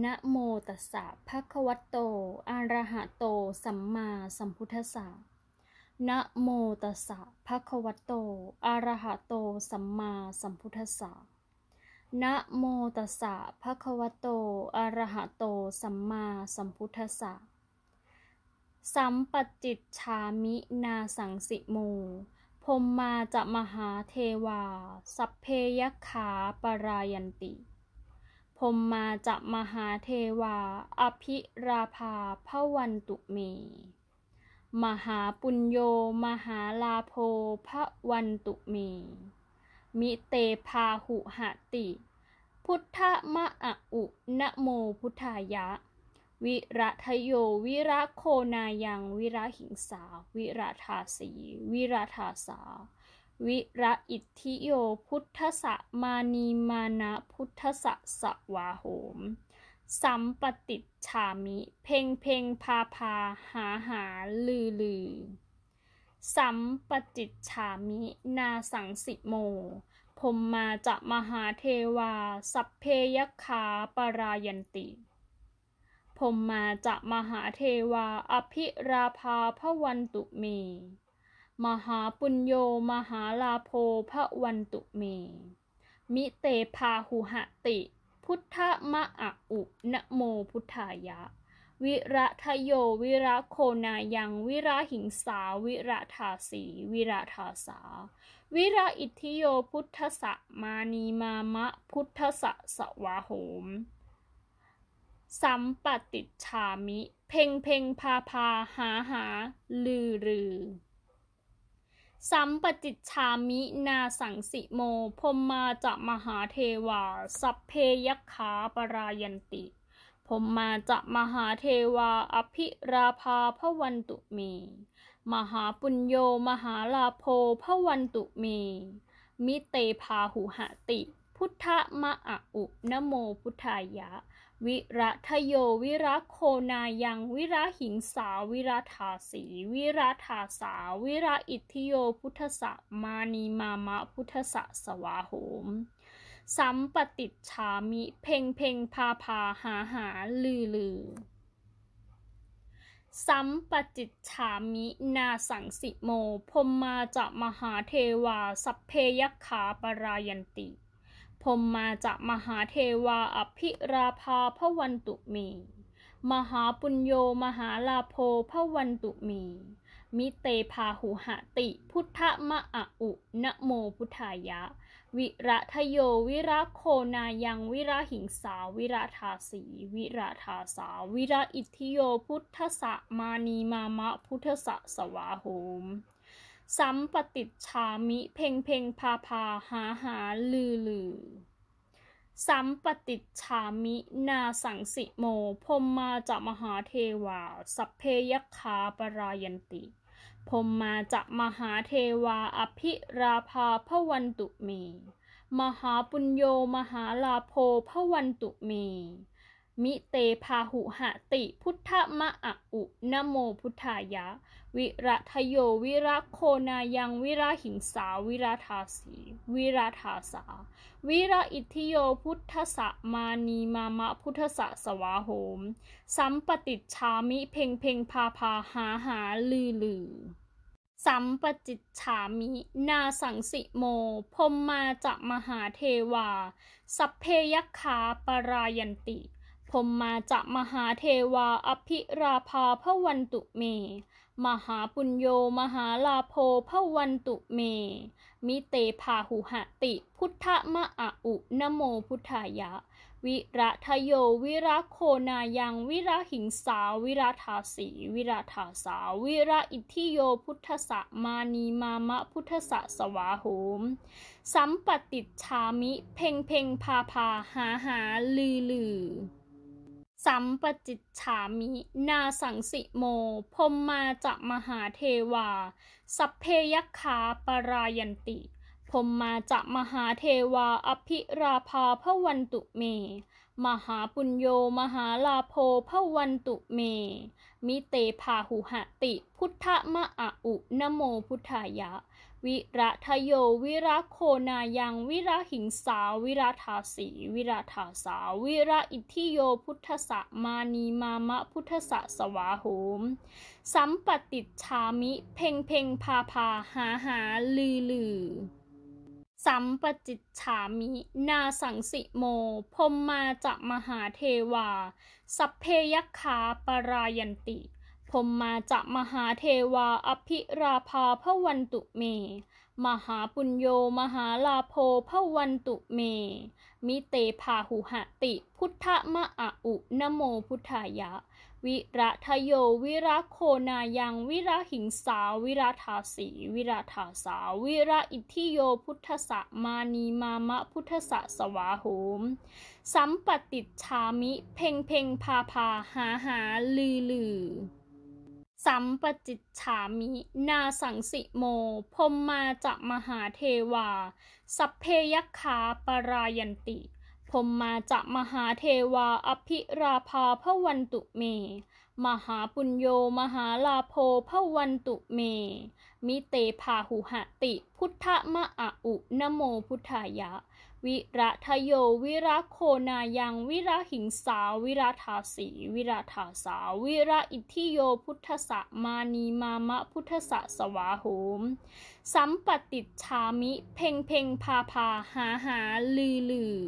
นะโมตัสสะภะคะวะโตอะระหะโตสัมมาสัมพุทธัสสะนะโมตัสสะภะคะวะโตอะระหะโตสัมมาสัมพุทธัสสะนะโมตัสสะภะคะวะโตอะระหะโตสัมมาสัมพุทธัสสะสัมปจิตชามินาสังสิโมพมมาจะมหาเทวา สัพเพยขาปรายันติพมมาจะมหาเทวา อภิราภาพวันตุเมมหาปุญโย มหาลาโภพระวันตุเมมิเตพาหุหติ พุทธมะอะอุ นะโมพุทธายะ วิระทโยวิระโคนายัง วิระหิงสาวิระทาสี วิระทาสาาวิระอิทธิโยพุทธะมานีมานะพุทธะสวาโหม สัมปติชามิ เพ่งเพ่งพาพาหาหาลือลือ สัมปติชามินาสังสิโมผมมาจะมหาเทวาสัพเพยคาปรายันติผมมาจะมหาเทวาอภิราภาพวันตุเมมหาปุญโยมหาลาโภพระวันตุเม มิเตพาหุหติ พุทธมะอะอุ นะโมพุทธายะ วิระทโยวิระโคนายัง วิระหิงสาวิระทาสี วิระทาสา วิระอิทธิโยพุทธสะมานีมามะพุทธสะสวะโหม สัมปติชามิ เพ่งเพ่งพาพาหาหาลือลือสัมปจิตชามินาสังสิโมพมมาจะมหาเทวาสัพเพยขาปรายันติพมมาจะมหาเทวา อภิราภาพวันตุเมมหาปุญโยมหาลาโภพวันตุเมมิเตพาหุหติ พุทธมะอุ นโมพุทธายะวิระทโยวิระโคนายังวิระหิงสาวิระถาสีวิระถาสาวิระอิทธิโยพุทธะมานีมามะพุทธะสวาโหม สัมปติชามิเพ่งเพ่งพาพาหาหาลือลือ สัมปจิตชามินาสังสิโมพมมาจะมหาเทวาสัพเพยขาปรายันติพมมาจากมหาเทวาอภิราภาพวันตุมี มหาปุญโยมหาลาโพพวันตุมี มิเตพาหุหติพุทธมะอะอุนะโมพุทธายะ วิระทโยวิระโคนายังวิระหิงสาวิระทาสีวิระทาสาวิระอิทิโยพุทธสะมานีมามะพุทธสะสวาโหมสัมปติชามิเพ่งเพ่งพาพาหาหาลือลือ สัมปติชามินาสังสิโมพมมาจะมหาเทวา สัพเพยคาปรายันติ พมมาจะมหาเทวาอภิราภาพวันตุเมมหาปุญโยมหาลาโภพวันตุเมมิเตพาหุหะติพุทธมะอะอุนโมพุทธายะวิรัทโยวิรัโคนายังวิราหิงสาวิราทาสีวิราทาสาวิราอิทิโยพุทธสะมานีมามะพุทธสะสวาโหมสัมปติชามิเพ่งเพ่งพาพาหาหาลือลือสัมปจิตฉามินาสังสิโมพมมาจะมหาเทวาสัพเพยคาปรายันติพมมาจะมหาเทวาอภิราภาพวันตุเม มหาปุญโยมหาลาโภพวันตุเม มิเตพาหุหติพุทธมะอะอุนโมพุทธายะ วิระทะโยวิระโคนายังวิระหิงสาวิระทาสีวิระทาสาวิระอิทิโยพุทธะมานีมามะพุทธะสวาโหม สัมปติชามิเพ่งเพ่งพาพาหาหาลือลือสัมปจิตฉามิ นาสังสิโม พมมาจะมหาเทวาสัพเพยคาปรายันติพมมาจะมหาเทวาอภิราภาพวันตุเม มหาปุญโยมหาลาโภพวันตุเมมิเตพาหุหติ พุทธมะอะอุนโมพุทธายะ วิระทโยวิระโคนายัง วิระหิงสาวิระทาสีวิระทาสาวิระอิทิโยพุทธสะมานีมามะพุทธะสวาโหม สัมปติชามิเพ่งเพ่งพาพาหาหาลือลือสัมปจิตฉามินาสังสิโม พมมาจะมหาเทวา สัพเพยคาปรายันติพมมาจะมหาเทวาอภิราภาพวันตุเม มหาปุญโยมหาลาโภพวันตุเม มิเตพาหุหติ พุทธมะอะอุนโมพุทธายะวิระทะโยวิระโคนายังวิระหิงสาวิระทาสีวิระทาสาวิระอิทธิโยพุทธะมานีมามะพุทธะสวาโหมสัมปติชามิเพ่งเพ่งพาพาหาหาลือลือสัมปจิตฉามินาสังสิโมพมมาจะมหาเทวา สัพเพยคาปรายันติพมมาจะมหาเทวา อภิราภาพวันตุเม มหาปุญโยมหาลาโภพวันตุเม มิเตพาหุหติ พุทธมะอะอุนโมพุทธายะ วิระทโยวิระโคนายังวิระหิงสาวิระทาสีวิระทาสาวิระอิทิโยพุทธะมานีมามะพุทธะสวาโหม สัมปติชามิเพ่งเพ่งพาพาหาหาลือลือ